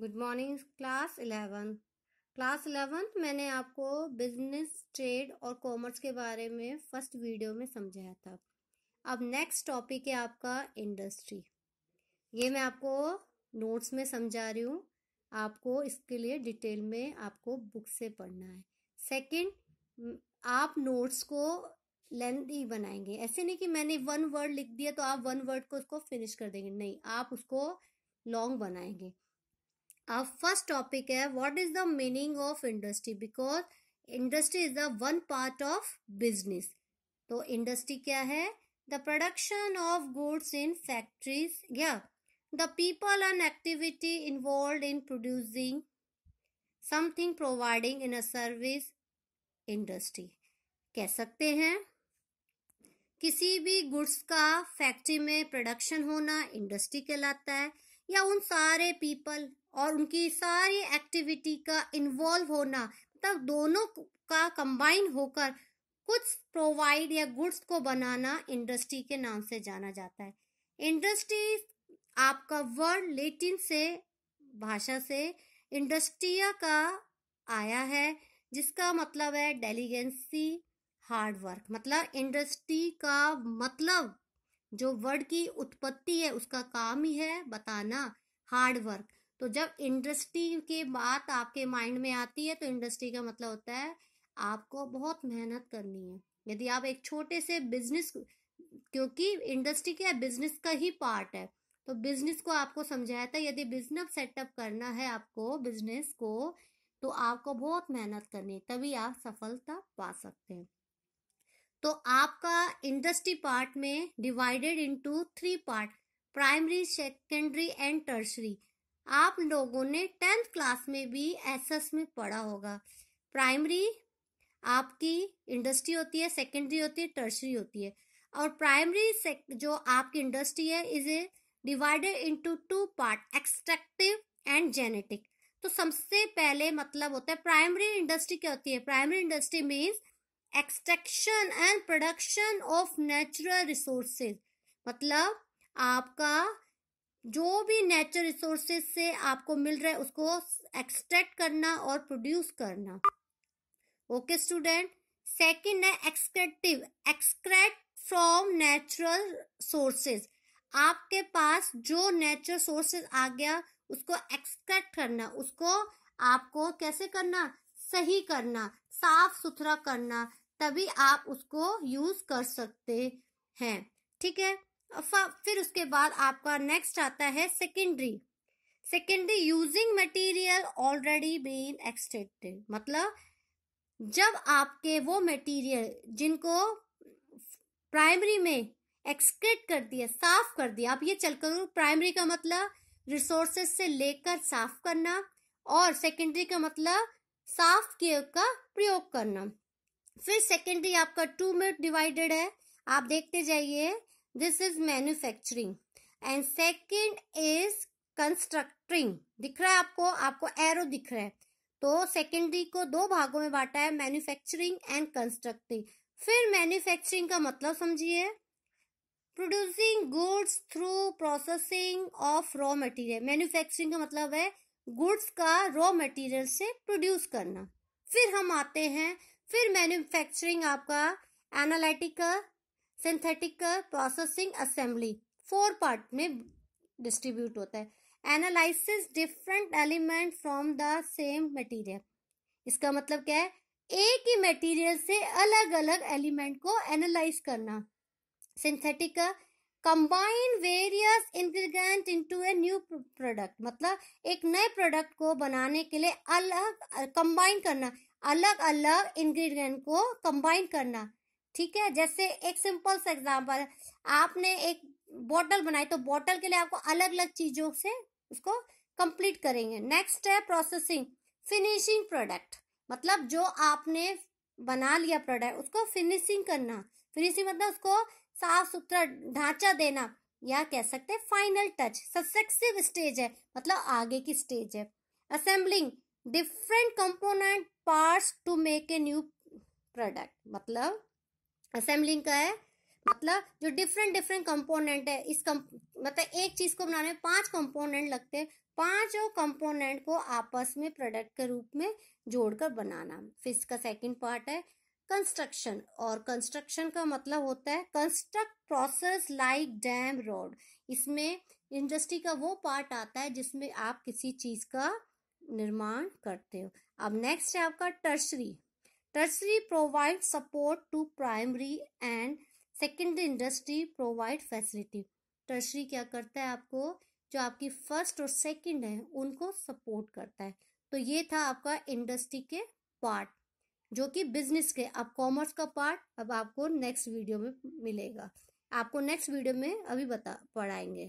good morning class eleven class eleven मैंने आपको business trade और कॉमर्स के बारे में फर्स्ट वीडियो में समझाया था अब नेक्स्ट टॉपिक है आपका इंडस्ट्री ये मैं आपको नोट्स में समझा रही हूँ आपको इसके लिए डिटेल में आपको बुक से पढ़ना है सेकंड आप नोट्स को लेंदी बनाएंगे ऐसे नहीं कि मैंने वन वर्ड लिख दिया तो आप वन वर्ड को उसको फिनिश कर देंगे नहीं आप उसको लॉन्ग बनाएंगे अब फर्स्ट टॉपिक है what is the meaning of industry because industry is the one part of business तो इंडस्ट्री क्या है the production of goods in factories या the people and activity involve in producing something providing in a service industry कह सकते हैं किसी भी goods का फैक्ट्री में प्रोडक्शन होना इंडस्ट्री कहलाता है या उन सारे पीपल और उनकी सारी एक्टिविटी का इन्वॉल्व होना मतलब दोनों का कंबाइन होकर कुछ प्रोवाइड या गुड्स को बनाना इंडस्ट्री के नाम से जाना जाता है इंडस्ट्री आपका वर्ड लेटिन से भाषा से इंडस्ट्रिया का आया है जिसका मतलब है डेलीगेंसी हार्ड वर्क मतलब इंडस्ट्री का मतलब जो वर्ड की उत्पत्ति है उसका काम ही है बताना हार्ड वर्क तो जब इंडस्ट्री के बात आपके माइंड में आती है तो इंडस्ट्री का मतलब होता है आपको बहुत मेहनत करनी है यदि आप एक छोटे से बिजनेस क्योंकि इंडस्ट्री क्या बिजनेस का ही पार्ट है तो बिजनेस को आपको समझाया था यदि बिजनेस सेटअप करना है आपको बिजनेस को तो आपको बहुत मेहनत करनी है तभी आप सफलता पा सकते हैं तो आपका इंडस्ट्री पार्ट में divided into three part primary secondary and tertiary आप लोगों ने टेंथ क्लास में भी एस एस में पढ़ा होगा प्राइमरी आपकी इंडस्ट्री होती है सेकेंडरी होती है टर्सरी होती है और प्राइमरी जो आपकी इंडस्ट्री है is a divided into two part extractive and genetic तो सबसे पहले मतलब होता है प्राइमरी इंडस्ट्री क्या होती है primary industry means extraction and production of natural resources मतलब आपका जो भी नेचुरल रिसोर्सेज से आपको मिल रहा है उसको एक्सट्रैक्ट करना और प्रोड्यूस करना ओके स्टूडेंट सेकंड है extractive extract from natural sources आपके पास जो नेचुरल सोर्सेज आ गया उसको एक्सक्रेट करना उसको आपको कैसे करना सही करना साफ सुथरा करना तभी आप उसको यूज कर सकते हैं ठीक है फिर उसके बाद आपका नेक्स्ट आता है secondary secondary using material already been extracted मतलब जब आपके वो मटेरियल जिनको प्राइमरी में एक्सक्रेट कर दिया साफ कर दिया आप ये चल करो प्राइमरी का मतलब रिसोर्सेस से लेकर साफ करना और सेकेंडरी का मतलब साफ के का प्रयोग करना फिर सेकेंडरी आपका टू में डिवाइडेड है आप देखते जाइए this is manufacturing and second is constructing दिख रहा है आपको आपको एरो दिख रहा है तो सेकेंडरी को दो भागों में बांटा है मैन्युफैक्चरिंग एंड कंस्ट्रक्टिंग फिर मैन्युफैक्चरिंग का मतलब समझिए producing goods through processing of raw material manufacturing का मतलब है गुड्स का रॉ मटेरियल से प्रोड्यूस करना फिर हम आते हैं फिर मैन्युफैक्चरिंग आपका analytical synthetical processing assembly four part में डिस्ट्रीब्यूट होता है analysis different element from the same material इसका मतलब क्या है एक ही मटेरियल से अलग अलग एलिमेंट को एनालाइज करना synthetical combine various ingredient into a new product मतलब एक नए प्रोडक्ट को बनाने के लिए अलग कंबाइन करना अलग अलग इंग्रेडिएंट को कंबाइन करना ठीक है जैसे एक सिंपल सा एग्जांपल आपने एक बोतल बनाई तो बोतल के लिए आपको अलग अलग चीजों से उसको कंप्लीट करेंगे नेक्स्ट है प्रोसेसिंग फिनिशिंग प्रोडक्ट मतलब जो आपने बना लिया प्रोडक्ट उसको फिनिशिंग करना फिनिशिंग मतलब उसको साफ सुथरा ढांचा देना या कह सकते हैं फाइनल टच सक्सेसिव स्टेज है मतलब आगे की स्टेज है assembling different component parts to make a new product मतलब असेंबलिंग का है मतलब जो डिफरेंट डिफरेंट कंपोनेंट है इस कम, मतलब एक चीज को बनाने में पांच कंपोनेंट लगते हैं पांचों कंपोनेंट को आपस में प्रोडक्ट के रूप में जोड़कर बनाना फिर इसका सेकंड पार्ट है कंस्ट्रक्शन और कंस्ट्रक्शन का मतलब होता है construct process like dam road इसमें इंडस्ट्री का वो पार्ट आता है जिसमें आप किसी चीज का निर्माण करते हो अब नेक्स्ट है आपका tertiary tertiary provide support to primary and secondary industry provide facility tertiary क्या करता है आपको जो आपकी फर्स्ट और सेकेंड है उनको सपोर्ट करता है तो ये था आपका इंडस्ट्री के पार्ट जो कि बिजनेस के अब कॉमर्स का पार्ट अब आपको नेक्स्ट वीडियो में मिलेगा आपको नेक्स्ट वीडियो में अभी बता पढ़ाएंगे